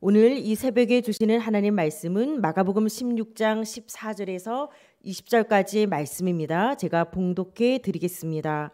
오늘 이 새벽에 주시는 하나님 말씀은 마가복음 16장 14절에서 20절까지의 말씀입니다. 제가 봉독해 드리겠습니다.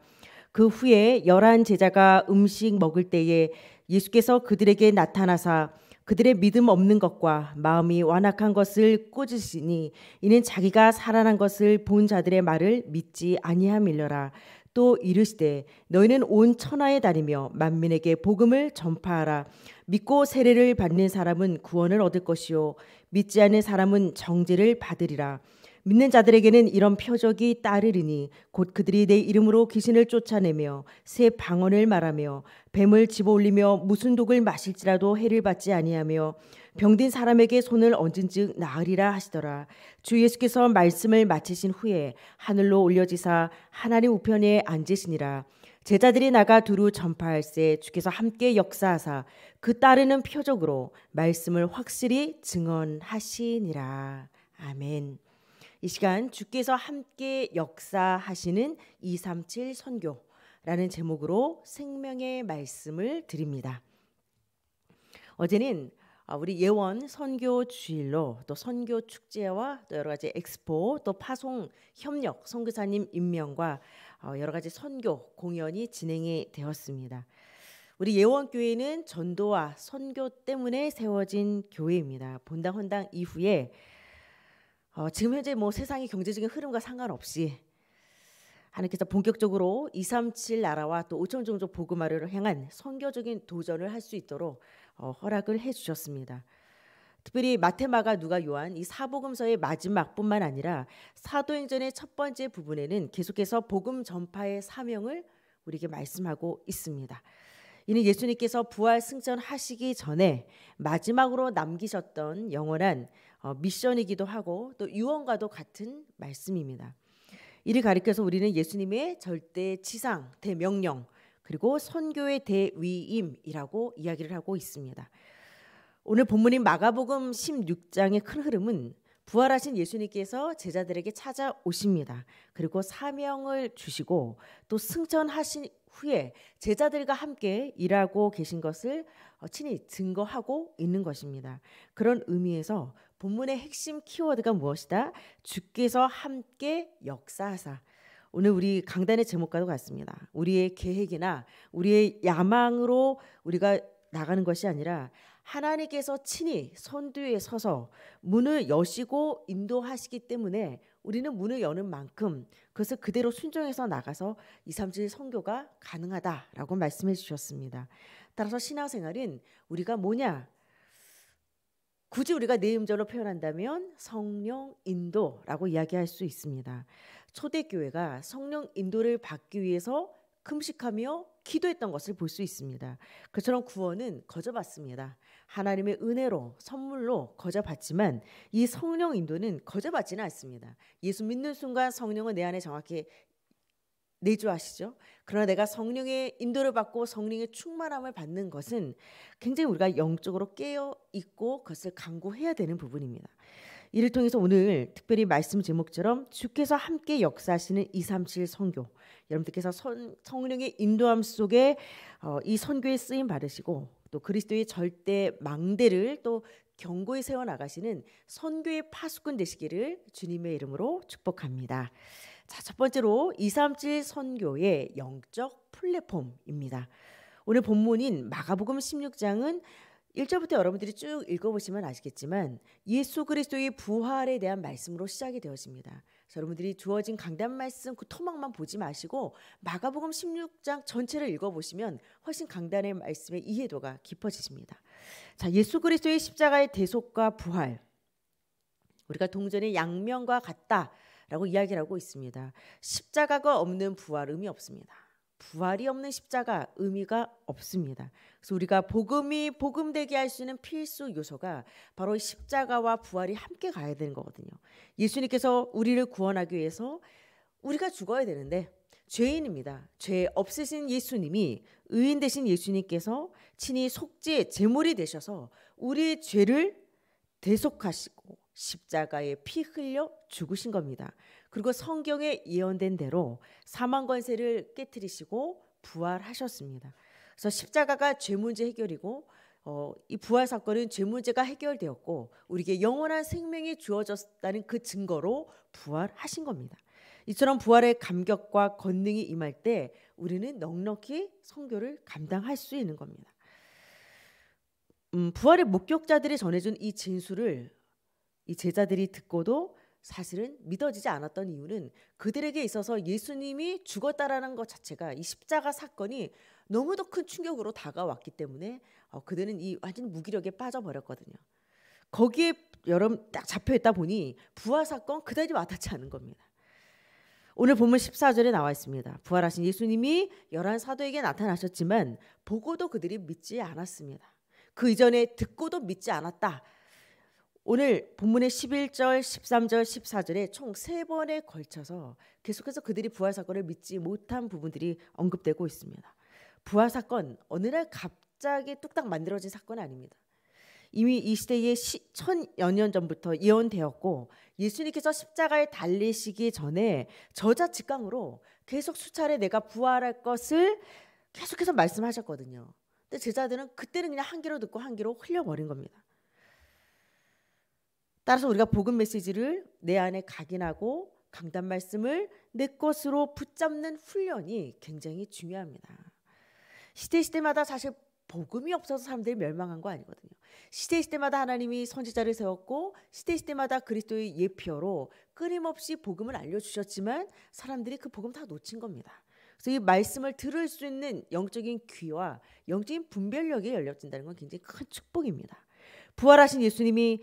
그 후에 열한 제자가 음식 먹을 때에 예수께서 그들에게 나타나사 그들의 믿음 없는 것과 마음이 완악한 것을 꽂으시니 이는 자기가 살아난 것을 본 자들의 말을 믿지 아니함이려라. 또 이르시되 너희는 온 천하에 다니며 만민에게 복음을 전파하라 믿고 세례를 받는 사람은 구원을 얻을 것이요 믿지 않는 사람은 정죄를 받으리라 믿는 자들에게는 이런 표적이 따르리니 곧 그들이 내 이름으로 귀신을 쫓아내며 새 방언을 말하며 뱀을 집어올리며 무슨 독을 마실지라도 해를 받지 아니하며 병든 사람에게 손을 얹은즉 나으리라 하시더라. 주 예수께서 말씀을 마치신 후에 하늘로 올려지사 하나님 우편에 앉으시니라. 제자들이 나가 두루 전파할세 주께서 함께 역사하사 그 따르는 표적으로 말씀을 확실히 증언하시니라. 아멘. 이 시간 주께서 함께 역사하시는 237 선교라는 제목으로 생명의 말씀을 드립니다. 어제는 아, 우리 예원 선교 주일로 또 선교 축제와 또 여러 가지 엑스포 또 파송 협력 선교사님 임명과 어, 여러 가지 선교 공연이 진행이 되었습니다. 우리 예원교회는 전도와 선교 때문에 세워진 교회입니다. 본당 헌당 이후에 어, 지금 현재 뭐 세상의 경제적인 흐름과 상관없이 하나님께서 본격적으로 237 나라와 또 5천 종족 복음화를 향한 선교적인 도전을 할 수 있도록 어, 허락을 해주셨습니다. 특별히 마테마가 누가 요한 이 사복음서의 마지막뿐만 아니라 사도행전의 첫 번째 부분에는 계속해서 복음 전파의 사명을 우리에게 말씀하고 있습니다. 이는 예수님께서 부활 승천하시기 전에 마지막으로 남기셨던 영원한 어, 미션이기도 하고 또 유언과도 같은 말씀입니다. 이를 가리켜서 우리는 예수님의 절대 치상, 대명령, 그리고 선교의 대위임이라고 이야기를 하고 있습니다. 오늘 본문인 마가복음 16장의 큰 흐름은 부활하신 예수님께서 제자들에게 찾아오십니다. 그리고 사명을 주시고 또 승천하신 후에 제자들과 함께 일하고 계신 것을 어, 친히 증거하고 있는 것입니다. 그런 의미에서 본문의 핵심 키워드가 무엇이다? 주께서 함께 역사하사 오늘 우리 강단의 제목과도 같습니다. 우리의 계획이나 우리의 야망으로 우리가 나가는 것이 아니라 하나님께서 친히 선두에 서서 문을 여시고 인도하시기 때문에 우리는 문을 여는 만큼 그것을 그대로 순종해서 나가서 2, 3일 선교가 가능하다라고 말씀해 주셨습니다. 따라서 신앙생활은 우리가 뭐냐? 굳이 우리가 네 음절로 표현한다면 성령 인도라고 이야기할 수 있습니다. 초대교회가 성령 인도를 받기 위해서 금식하며 기도했던 것을 볼 수 있습니다. 그처럼 구원은 거저받습니다. 하나님의 은혜로 선물로 거저받지만 이 성령 인도는 거저받지는 않습니다. 예수 믿는 순간 성령은 내 안에 정확히 내주하시죠. 그러나 내가 성령의 인도를 받고 성령의 충만함을 받는 것은 굉장히 우리가 영적으로 깨어 있고 그것을 강구해야 되는 부분입니다. 이를 통해서 오늘 특별히 말씀 제목처럼 주께서 함께 역사하시는 237 선교 여러분들께서 선, 성령의 인도함 속에 어, 이 선교에 쓰임 받으시고 또 그리스도의 절대 망대를 또 경고에 세워 나가시는 선교의 파수꾼 되시기를 주님의 이름으로 축복합니다. 자, 첫 번째로 237 선교의 영적 플랫폼입니다. 오늘 본문인 마가복음 16장은 1절부터 여러분들이 쭉 읽어보시면 아시겠지만 예수 그리스도의 부활에 대한 말씀으로 시작이 되어집니다. 여러분들이 주어진 강단 말씀 그 토막만 보지 마시고 마가복음 16장 전체를 읽어보시면 훨씬 강단의 말씀의 이해도가 깊어지십니다. 자, 예수 그리스도의 십자가의 대속과 부활 우리가 동전의 양면과 같다라고 이야기 하고 있습니다. 십자가가 없는 부활 의미 없습니다. 부활이 없는 십자가 의미가 없습니다. 그래서 우리가 복음이 복음 되게 할수 있는 필수 요소가 바로 십자가와 부활이 함께 가야 되는 거거든요. 예수님께서 우리를 구원하기 위해서 우리가 죽어야 되는데 죄인입니다. 죄 없으신 예수님이 의인 되신 예수님께서 친히 속죄 제물이 되셔서 우리의 죄를 대속하시고 십자가에 피 흘려 죽으신 겁니다. 그리고 성경에 예언된 대로 사망 권세를 깨뜨리시고 부활하셨습니다. 그래서 십자가가 죄 문제 해결이고 어, 이 부활 사건은 죄 문제가 해결되었고 우리에게 영원한 생명이 주어졌다는 그 증거로 부활하신 겁니다. 이처럼 부활의 감격과 권능이 임할 때 우리는 넉넉히 성교를 감당할 수 있는 겁니다. 음, 부활의 목격자들이 전해준 이 진술을 이 제자들이 듣고도 사실은 믿어지지 않았던 이유는 그들에게 있어서 예수님이 죽었다라는 것 자체가 이 십자가 사건이 너무도 큰 충격으로 다가왔기 때문에 어, 그들은 이 완전 무기력에 빠져버렸거든요. 거기에 여러분 딱 잡혀 있다 보니 부활 사건 그다지 와닿지 않은 겁니다. 오늘 본문 14절에 나와 있습니다. 부활하신 예수님이 열한 사도에게 나타나셨지만 보고도 그들이 믿지 않았습니다. 그 이전에 듣고도 믿지 않았다. 오늘 본문의 11절, 13절, 14절에 총 세번에 걸쳐서 계속해서 그들이 부활 사건을 믿지 못한 부분들이 언급되고 있습니다. 부활 사건 어느 날 갑자기 뚝딱 만들어진 사건 아닙니다. 이미 이 시대에 시, 천여 년 전부터 예언되었고 예수님께서 십자가에 달리시기 전에 저자 직강으로 계속 수차례 내가 부활할 것을 계속해서 말씀하셨거든요. 근데 제자들은 그때는 그냥 한 귀로 듣고 한 귀로 흘려버린 겁니다. 따라서 우리가 복음 메시지를 내 안에 각인하고 강단 말씀을 내 것으로 붙잡는 훈련이 굉장히 중요합니다. 시대 시대마다 사실 복음이 없어서 사람들이 멸망한 거 아니거든요. 시대 시대마다 하나님이 선지자를 세웠고 시대 시대마다 그리스도의 예표로 끊임없이 복음을 알려주셨지만 사람들이 그 복음 다 놓친 겁니다. 그래서 이 말씀을 들을 수 있는 영적인 귀와 영적인 분별력이 열려진다는 건 굉장히 큰 축복입니다. 부활하신 예수님이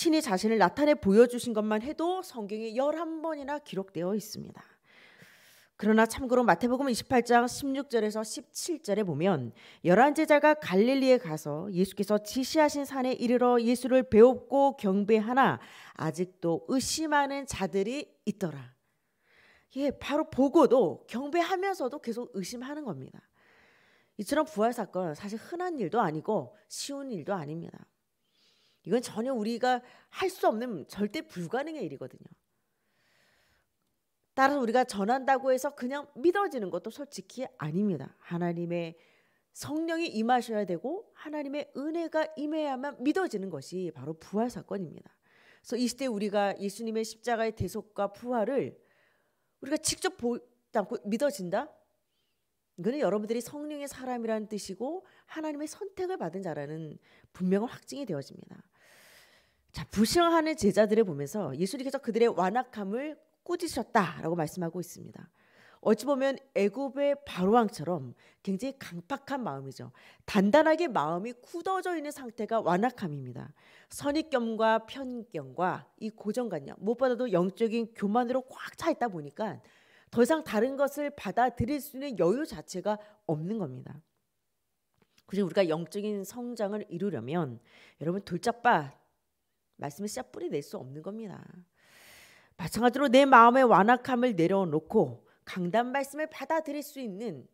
친히 자신을 나타내 보여주신 것만 해도 성경에 11번이나 기록되어 있습니다. 그러나 참고로 마태복음 28장 16절에서 17절에 보면 열한 제자가 갈릴리에 가서 예수께서 지시하신 산에 이르러 예수를 배웠고 경배하나 아직도 의심하는 자들이 있더라. 예, 바로 보고도 경배하면서도 계속 의심하는 겁니다. 이처럼 부활 사건 사실 흔한 일도 아니고 쉬운 일도 아닙니다. 이건 전혀 우리가 할 수 없는 절대 불가능의 일이거든요. 따라서 우리가 전한다고 해서 그냥 믿어지는 것도 솔직히 아닙니다. 하나님의 성령이 임하셔야 되고 하나님의 은혜가 임해야만 믿어지는 것이 바로 부활 사건입니다. 그래서 이 시대 우리가 예수님의 십자가의 대속과 부활을 우리가 직접 보지 않고 믿어진다? 이거는 여러분들이 성령의 사람이라는 뜻이고 하나님의 선택을 받은 자라는 분명한 확증이 되어집니다. 자, 불신하는 제자들을 보면서 예수님께서 그들의 완악함을 꾸짖으셨다라고 말씀하고 있습니다. 어찌 보면 애굽의 바로왕처럼 굉장히 강팍한 마음이죠. 단단하게 마음이 굳어져 있는 상태가 완악함입니다. 선입견과 편견과 이 고정관념 무엇보다도 영적인 교만으로 꽉 차 있다 보니까 더 이상 다른 것을 받아들일 수 있는 여유 자체가 없는 겁니다. 그리고 우리가 영적인 성장을 이루려면 여러분 돌짝바 말씀을 씨앗 뿌리낼 수 없는 겁니다. 마찬가지로 내 마음의 완악함을 내려놓고 강단 말씀을 받아들일 수 있는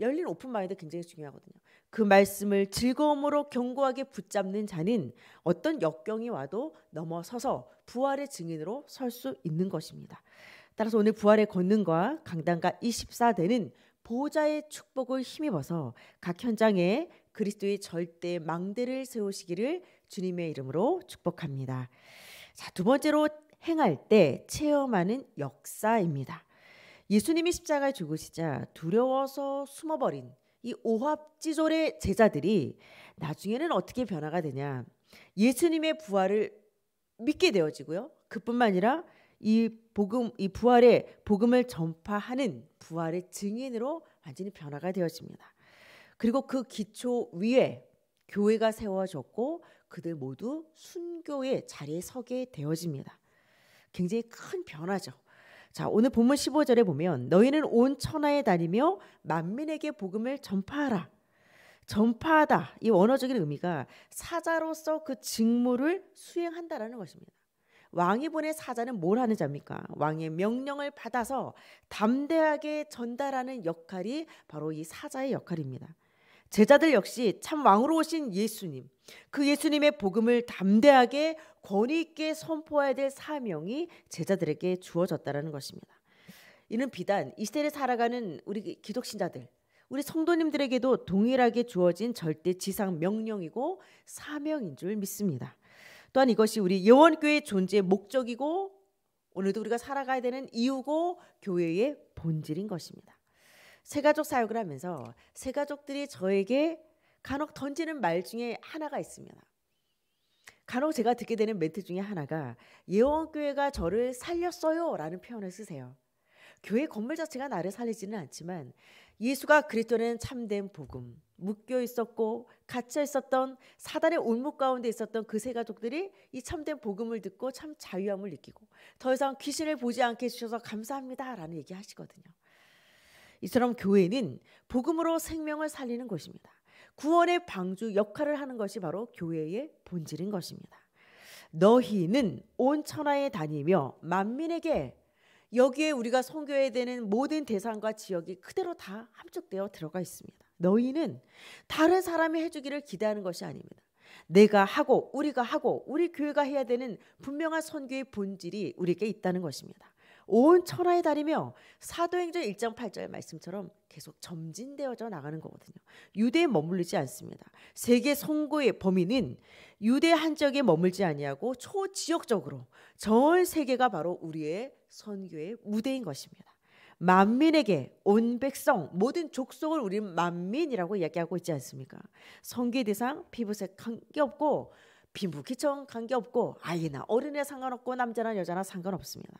열린 오픈 마인드 굉장히 중요하거든요. 그 말씀을 즐거움으로 견고하게 붙잡는 자는 어떤 역경이 와도 넘어서서 부활의 증인으로 설 수 있는 것입니다. 따라서 오늘 부활의 권능과 강단과 24대는 보호자의 축복을 힘입어서 각 현장에 그리스도의 절대 망대를 세우시기를 주님의 이름으로 축복합니다. 자, 두 번째로 행할 때 체험하는 역사입니다. 예수님이 십자가에 죽으시자 두려워서 숨어버린 이 오합지졸의 제자들이 나중에는 어떻게 변화가 되냐. 예수님의 부활을 믿게 되어지고요. 그뿐만 아니라 이 복음 이 부활의 복음을 전파하는 부활의 증인으로 완전히 변화가 되어집니다. 그리고 그 기초 위에 교회가 세워졌고 그들 모두 순교의 자리에 서게 되어집니다. 굉장히 큰 변화죠. 자, 오늘 본문 15절에 보면 너희는 온 천하에 다니며 만민에게 복음을 전파하라. 전파하다. 이 원어적인 의미가 사자로서 그 직무를 수행한다라는 것입니다. 왕이 보낸 사자는 뭘 하는 자입니까? 왕의 명령을 받아서 담대하게 전달하는 역할이 바로 이 사자의 역할입니다. 제자들 역시 참 왕으로 오신 예수님, 그 예수님의 복음을 담대하게 권위 있게 선포해야 될 사명이 제자들에게 주어졌다라는 것입니다. 이는 비단 이 시대를 살아가는 우리 기독신자들, 우리 성도님들에게도 동일하게 주어진 절대 지상 명령이고 사명인 줄 믿습니다. 또한 이것이 우리 예원교회 존재의 목적이고 오늘도 우리가 살아가야 되는 이유고 교회의 본질인 것입니다. 세가족 사역을 하면서 세가족들이 저에게 간혹 던지는 말 중에 하나가 있습니다. 간혹 제가 듣게 되는 멘트 중에 하나가 예원교회가 저를 살렸어요 라는 표현을 쓰세요. 교회 건물 자체가 나를 살리지는 않지만 예수가 그리스도는 참된 복음, 묶여 있었고 갇혀 있었던 사단의 울목 가운데 있었던 그 세 가족들이 이 참된 복음을 듣고 참 자유함을 느끼고 더 이상 귀신을 보지 않게 해주셔서 감사합니다라는 얘기 하시거든요. 이처럼 교회는 복음으로 생명을 살리는 곳입니다. 구원의 방주 역할을 하는 것이 바로 교회의 본질인 것입니다. 너희는 온 천하에 다니며 만민에게 여기에 우리가 선교해야 되는 모든 대상과 지역이 그대로 다 함축되어 들어가 있습니다. 너희는 다른 사람이 해주기를 기대하는 것이 아닙니다. 내가 하고 우리가 하고 우리 교회가 해야 되는 분명한 선교의 본질이 우리에게 있다는 것입니다. 온 천하의 달이며 사도행전 1장 8절 말씀처럼 계속 점진되어져 나가는 거거든요. 유대에 머물르지 않습니다. 세계 선고의 범위는 유대 한적에 머물지 아니하고 초지역적으로 전 세계가 바로 우리의 선교의 무대인 것입니다. 만민에게 온 백성 모든 족속을 우리는 만민이라고 이야기하고 있지 않습니까? 성계 대상 피부색 관계없고 비부귀천 관계없고 아이나 어른에 상관없고 남자나 여자나 상관없습니다.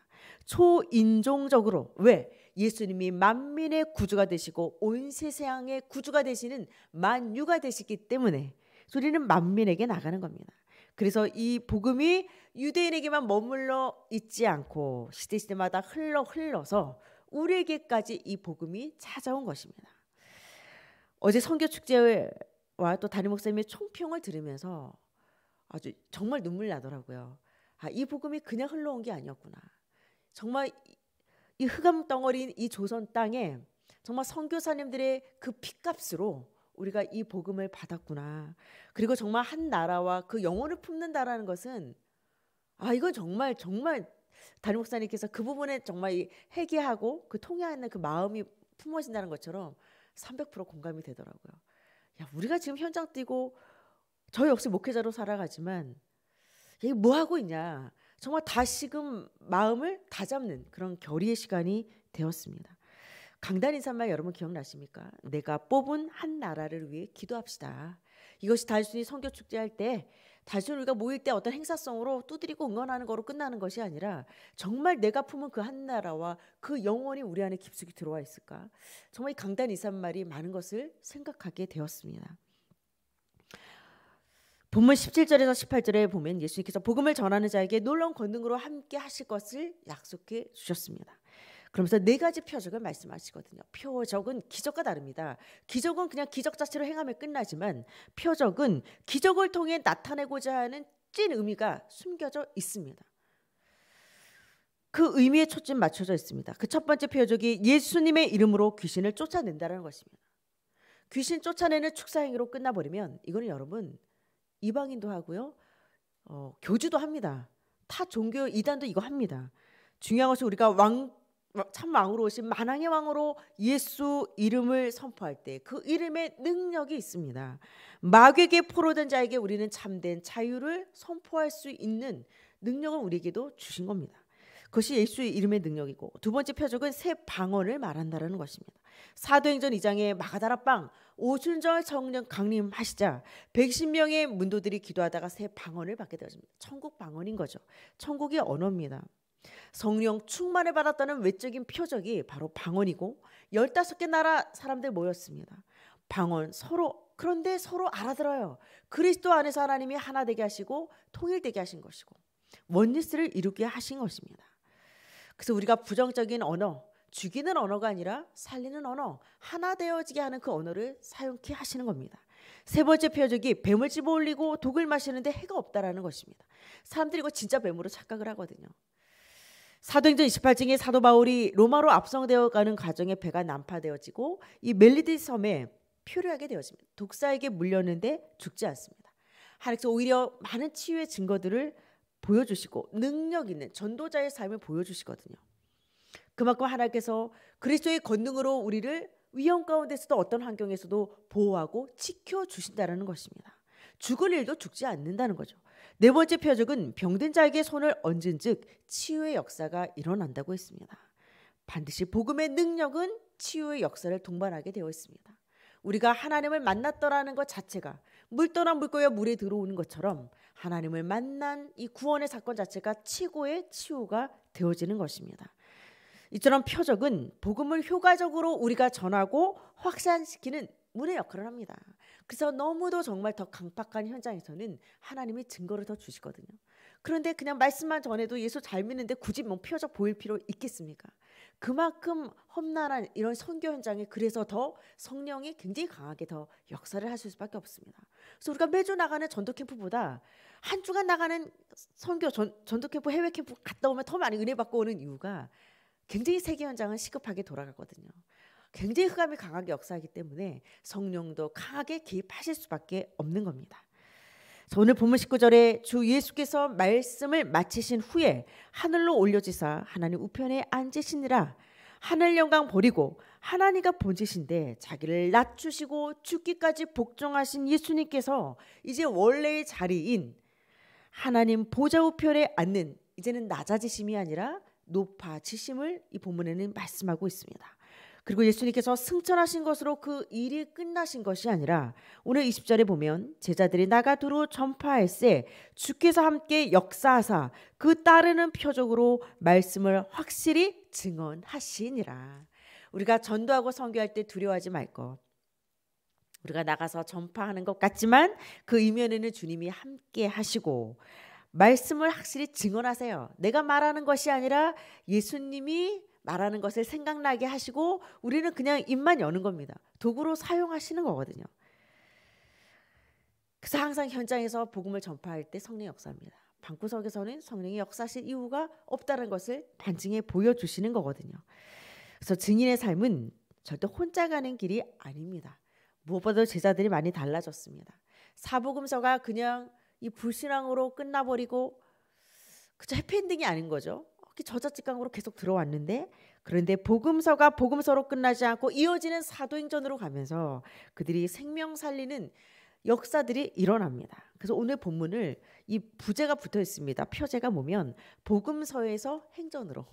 초인종적으로 왜 예수님이 만민의 구주가 되시고 온 세상의 구주가 되시는 만유가 되시기 때문에 소리는 만민에게 나가는 겁니다. 그래서 이 복음이 유대인에게만 머물러 있지 않고 시대 시대마다 흘러 흘러서 우리에게까지 이 복음이 찾아온 것입니다. 어제 성교 축제와 또 다른 목사님의 총평을 들으면서 아주 정말 눈물 나더라고요. 아, 이 복음이 그냥 흘러온 게 아니었구나. 정말 이 흑암 덩어리인 이 조선 땅에 정말 선교사님들의 그 핏값으로 우리가 이 복음을 받았구나. 그리고 정말 한 나라와 그 영혼을 품는다라는 것은 아 이건 정말 정말 담임 목사님께서 그 부분에 정말 회개하고 그 통해하는 그 마음이 품어진다는 것처럼 300% 공감이 되더라고요. 야 우리가 지금 현장 뛰고 저 역시 목회자로 살아가지만 이게 뭐 하고 있냐 정말 다시금 마음을 다잡는 그런 결의의 시간이 되었습니다. 강단 인사말 여러분 기억나십니까? 내가 뽑은 한 나라를 위해 기도합시다. 이것이 단순히 성교 축제할 때 단순히 우리가 모일 때 어떤 행사성으로 두드리고 응원하는 거로 끝나는 것이 아니라 정말 내가 품은 그 한 나라와 그 영원이 우리 안에 깊숙이 들어와 있을까? 정말 이 강단 인사말이 많은 것을 생각하게 되었습니다. 본문 17절에서 18절에 보면 예수님께서 복음을 전하는 자에게 놀라운 권능으로 함께 하실 것을 약속해 주셨습니다. 그러면서 네 가지 표적을 말씀하시거든요. 표적은 기적과 다릅니다. 기적은 그냥 기적 자체로 행함에 끝나지만 표적은 기적을 통해 나타내고자 하는 찐 의미가 숨겨져 있습니다. 그 의미에 초점 맞춰져 있습니다. 그 첫 번째 표적이 예수님의 이름으로 귀신을 쫓아낸다는 것입니다. 귀신 쫓아내는 축사 행위로 끝나버리면 이거는 여러분 이방인도 하고요. 어, 교주도 합니다. 타 종교 이단도 이거 합니다. 중요한 것은 우리가 왕, 참 왕으로 오신 만왕의 왕으로 예수 이름을 선포할 때 그 이름의 능력이 있습니다. 마귀에게 포로된 자에게 우리는 참된 자유를 선포할 수 있는 능력을 우리에게도 주신 겁니다. 그것이 예수의 이름의 능력이고 두 번째 표적은 새 방언을 말한다는 것입니다. 사도행전 2장에 마가다라 빵 오순절 성령 강림하시자 110명의 문도들이 기도하다가 새 방언을 받게 되었습니다. 천국 방언인 거죠. 천국의 언어입니다. 성령 충만을 받았다는 외적인 표적이 바로 방언이고 15개 나라 사람들 모였습니다. 방언 서로 그런데 서로 알아들어요. 그리스도 안에서 하나님이 하나 되게 하시고 통일되게 하신 것이고 원리스를 이루게 하신 것입니다. 그래서 우리가 부정적인 언어, 죽이는 언어가 아니라 살리는 언어, 하나 되어지게 하는 그 언어를 사용케 하시는 겁니다. 세 번째 표적이 뱀을 집어 올리고 독을 마시는데 해가 없다라는 것입니다. 사람들이 이거 진짜 뱀으로 착각을 하거든요. 사도행전 28장에 사도 바울이 로마로 압송되어 가는 과정에 배가 난파되어지고 이 멜리디 섬에 표류하게 되어집니다. 독사에게 물렸는데 죽지 않습니다. 하나님께서 오히려 많은 치유의 증거들을 보여주시고 능력 있는 전도자의 삶을 보여주시거든요. 그만큼 하나님께서 그리스도의 권능으로 우리를 위험 가운데서도 어떤 환경에서도 보호하고 지켜 주신다는 것입니다. 죽을 일도 죽지 않는다는 거죠. 네 번째 표적은 병든 자에게 손을 얹은 즉 치유의 역사가 일어난다고 했습니다. 반드시 복음의 능력은 치유의 역사를 동반하게 되어 있습니다. 우리가 하나님을 만났더라는 것 자체가 물 떠난 물고야 물에 들어오는 것처럼 하나님을 만난 이 구원의 사건 자체가 최고의 치유가 되어지는 것입니다. 이처럼 표적은 복음을 효과적으로 우리가 전하고 확산시키는 문의 역할을 합니다. 그래서 너무도 정말 더 강박한 현장에서는 하나님이 증거를 더 주시거든요. 그런데 그냥 말씀만 전해도 예수 잘 믿는데 굳이 뭐 표적 보일 필요 있겠습니까? 그만큼 험난한 이런 선교 현장에 그래서 더 성령이 굉장히 강하게 더 역사를 하실 수밖에 없습니다. 그래서 우리가 매주 나가는 전도 캠프보다 한 주간 나가는 선교 전, 전도 캠프 해외 캠프 갔다 오면 더 많이 은혜 받고 오는 이유가 굉장히 세계 현장은 시급하게 돌아가거든요. 굉장히 흑암이 강하게 역사하기 때문에 성령도 강하게 개입하실 수밖에 없는 겁니다. 오늘 본문 19절에 주 예수께서 말씀을 마치신 후에 하늘로 올려지사 하나님 우편에 앉으시니라 하늘 영광 버리고 하나님과 본체신데 자기를 낮추시고 죽기까지 복종하신 예수님께서 이제 원래의 자리인 하나님 보좌 우편에 앉는 이제는 낮아지심이 아니라 높아지심을 이 본문에는 말씀하고 있습니다. 그리고 예수님께서 승천하신 것으로 그 일이 끝나신 것이 아니라 오늘 20절에 보면 제자들이 나가 두루 전파할세 주께서 함께 역사하사 그 따르는 표적으로 말씀을 확실히 증언하시니라. 우리가 전도하고 선교할 때 두려워하지 말고 우리가 나가서 전파하는 것 같지만 그 이면에는 주님이 함께 하시고 말씀을 확실히 증언하세요. 내가 말하는 것이 아니라 예수님이 말하는 것을 생각나게 하시고 우리는 그냥 입만 여는 겁니다. 도구로 사용하시는 거거든요. 그래서 항상 현장에서 복음을 전파할 때 성령 역사입니다. 방구석에서는 성령이 역사실 이유가 없다는 것을 반증해 보여주시는 거거든요. 그래서 증인의 삶은 절대 혼자 가는 길이 아닙니다. 무엇보다 도 제자들이 많이 달라졌습니다. 사복음서가 그냥 이 불신앙으로 끝나버리고 그저 해피엔딩이 아닌 거죠. 저자직강으로 계속 들어왔는데 그런데 복음서가 복음서로 끝나지 않고 이어지는 사도행전으로 가면서 그들이 생명 살리는 역사들이 일어납니다. 그래서 오늘 본문을 이 부제가 붙어 있습니다. 표제가 보면 복음서에서 행전으로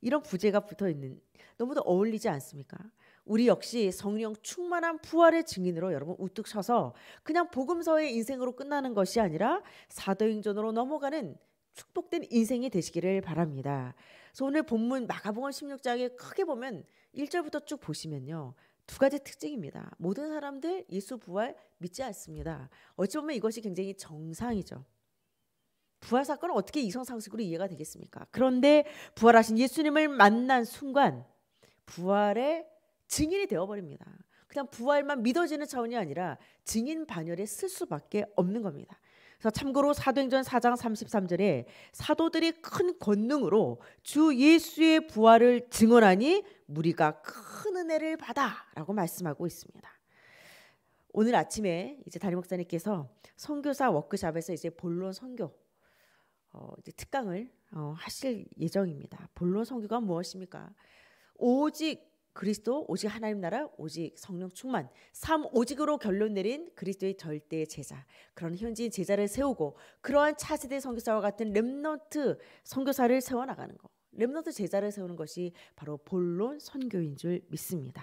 이런 부제가 붙어 있는 너무도 어울리지 않습니까? 우리 역시 성령 충만한 부활의 증인으로 여러분 우뚝 서서 그냥 복음서의 인생으로 끝나는 것이 아니라 사도행전으로 넘어가는 축복된 인생이 되시기를 바랍니다. 그래서 오늘 본문 마가복음 16장에 크게 보면 1절부터 쭉 보시면요. 두 가지 특징입니다. 모든 사람들 예수 부활 믿지 않습니다. 어찌 보면 이것이 굉장히 정상이죠. 부활 사건은 어떻게 이성상식으로 이해가 되겠습니까? 그런데 부활하신 예수님을 만난 순간 부활의 증인이 되어버립니다. 그냥 부활만 믿어지는 차원이 아니라 증인 반열에 쓸 수밖에 없는 겁니다. 그래서 참고로 사도행전 4장 33절에 사도들이 큰 권능으로 주 예수의 부활을 증언하니 무리가 큰 은혜를 받아라고 말씀하고 있습니다. 오늘 아침에 이제 다리 목사님께서 선교사 워크샵에서 이제 본론 선교 어, 이제 특강을 어, 하실 예정입니다. 본론 선교가 무엇입니까? 오직 그리스도 오직 하나님 나라 오직 성령 충만 삼 오직으로 결론 내린 그리스도의 절대 제자 그런 현지인 제자를 세우고 그러한 차세대 선교사와 같은 렘넌트 선교사를 세워 나가는 거. 렘넌트 제자를 세우는 것이 바로 본론 선교인 줄 믿습니다.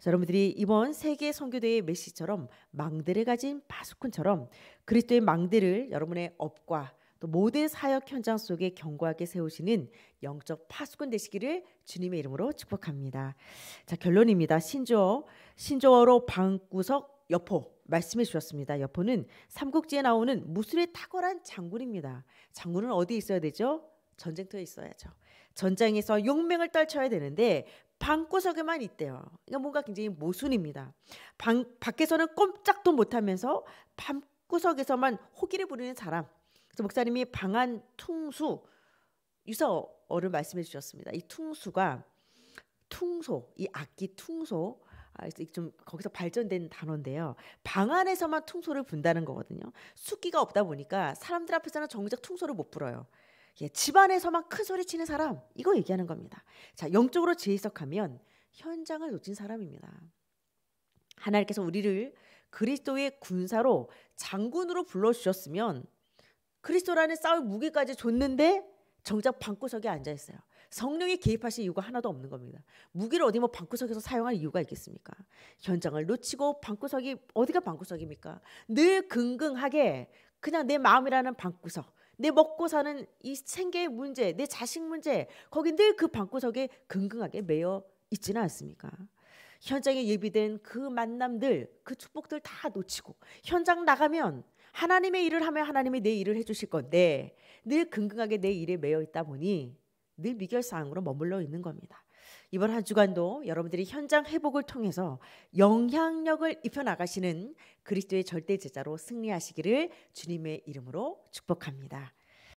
자, 여러분들이 이번 세계 선교대의 메시처럼 망대를 가진 바수꾼처럼 그리스도의 망대를 여러분의 업과 또 모든 사역 현장 속에 견고하게 세우시는 영적 파수꾼 되시기를 주님의 이름으로 축복합니다. 자 결론입니다. 신조어 신조어로 방구석 여포 말씀해 주셨습니다. 여포는 삼국지에 나오는 무술의 탁월한 장군입니다. 장군은 어디 있어야 되죠? 전쟁터에 있어야죠. 전장에서 용맹을 떨쳐야 되는데 방구석에만 있대요. 그러니까 뭔가 굉장히 모순입니다. 방, 밖에서는 꼼짝도 못하면서 방구석에서만 호기를 부리는 사람. 목사님이 방한 퉁수 유서어를 말씀해 주셨습니다. 이 퉁수가 퉁소 이 악기 퉁소 아, 좀 거기서 발전된 단어인데요. 방 안에서만 퉁소를 분다는 거거든요. 숙기가 없다 보니까 사람들 앞에서는 정작 퉁소를 못 불어요. 예, 집안에서만 큰 소리 치는 사람 이거 얘기하는 겁니다. 자 영적으로 재해석하면 현장을 놓친 사람입니다. 하나님께서 우리를 그리스도의 군사로 장군으로 불러주셨으면 그리스도라는 싸울 무기까지 줬는데 정작 방구석에 앉아 있어요. 성령이 개입하실 이유가 하나도 없는 겁니다. 무기를 어디 뭐 방구석에서 사용할 이유가 있겠습니까? 현장을 놓치고 방구석이 어디가 방구석입니까? 늘 긍긍하게 그냥 내 마음이라는 방구석, 내 먹고 사는 이생계 문제, 내 자식 문제 거기 늘그 방구석에 긍긍하게 매여 있지는 않습니까? 현장에 예비된 그 만남들, 그 축복들 다 놓치고 현장 나가면 하나님의 일을 하면 하나님이 내 일을 해주실 건데 늘 근근하게 내 일에 매여 있다 보니 늘 미결사항으로 머물러 있는 겁니다. 이번 한 주간도 여러분들이 현장 회복을 통해서 영향력을 입혀 나가시는 그리스도의 절대 제자로 승리하시기를 주님의 이름으로 축복합니다.